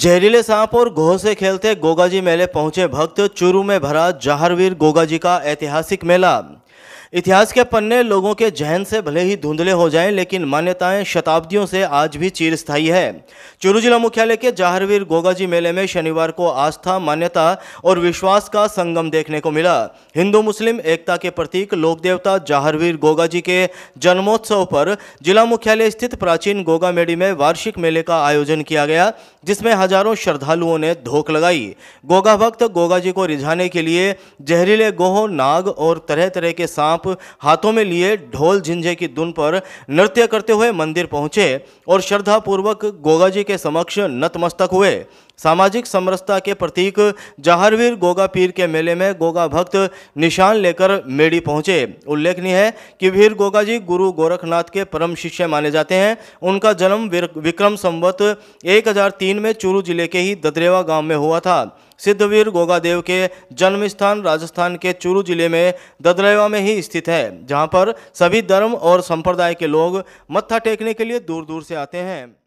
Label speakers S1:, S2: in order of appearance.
S1: जहरीले सांप और गोह से खेलते गोगाजी मेले पहुंचे भक्त चूरू में भरा जहरवीर गोगाजी का ऐतिहासिक मेला इतिहास के पन्ने लोगों के जहन से भले ही धुंधले हो जाएं लेकिन मान्यताएं शताब्दियों से आज भी चिरस्थायी है चुरू जिला मुख्यालय के जाहरवीर गोगाजी मेले में शनिवार को आस्था मान्यता और विश्वास का संगम देखने को मिला हिंदू मुस्लिम एकता के प्रतीक लोक देवता गोगा गोगाजी के जन्मोत्सव पर जिला मुख्यालय स्थित प्राचीन गोगा मेड़ी में वार्षिक मेले का आयोजन किया गया जिसमें हजारों श्रद्धालुओं ने धोख लगाई गोगा भक्त गोगाजी को रिझाने के लिए जहरीले गोह नाग और तरह तरह के सांप आप हाथों में लिए ढोल झिंझे की धुन पर नृत्य करते हुए मंदिर पहुंचे और श्रद्धापूर्वक गोगा जी के समक्ष नतमस्तक हुए सामाजिक समरसता के प्रतीक जहरवीर गोगा पीर के मेले में गोगा भक्त निशान लेकर मेड़ी पहुंचे उल्लेखनीय है कि वीर गोगा जी गुरु गोरखनाथ के परम शिष्य माने जाते हैं उनका जन्म विक्रम संवत 1003 में चूरू जिले के ही ददरेवा गांव में हुआ था सिद्धवीर गोगादेव के जन्म स्थान राजस्थान के चूरू जिले में ददरेवा में ही स्थित है जहाँ पर सभी धर्म और संप्रदाय के लोग मत्था टेकने के लिए दूर दूर से आते हैं